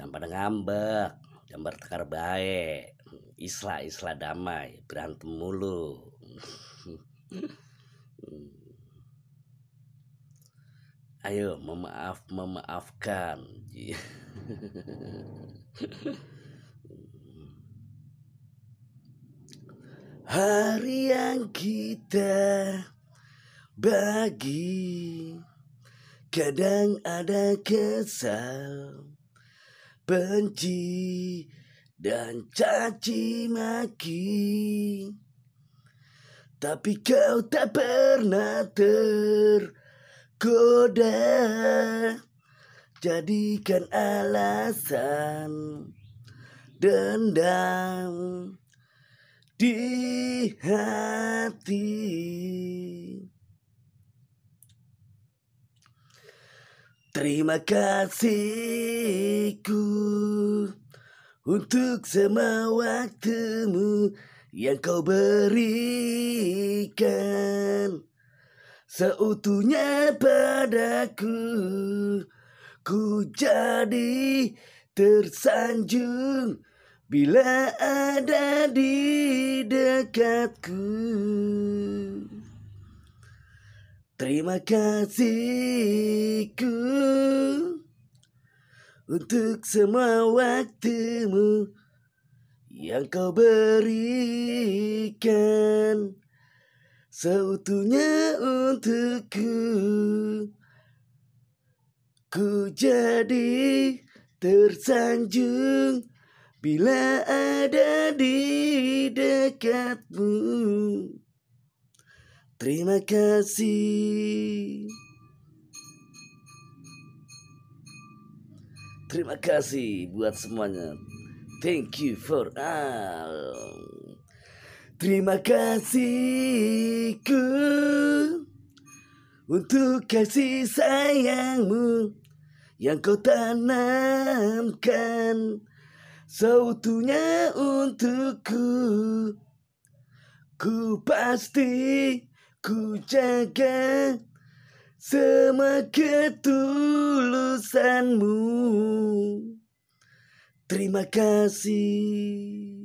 jangan pada ngambek jangan bertekar baik islah islah damai berantem mulu ayo memaaf memaafkan hari yang kita bagi kadang ada kesal benci dan caci maki tapi kau tak pernah tergoda jadikan alasan dendam di hati Terima kasihku untuk semua waktumu yang kau berikan seutuhnya padaku ku jadi tersanjung bila ada di dekatku. Terima kasihku untuk semua waktumu yang kau berikan seutuhnya untukku. Ku jadi tersanjung bila ada di dekatmu. Terima kasih. Terima kasih buat semuanya. Thank you for all. Terima kasihku untuk kasih sayangmu yang kau tanamkan seutuhnya untukku. Ku pasti ku jaga sama ketulusanmu. Terima kasih.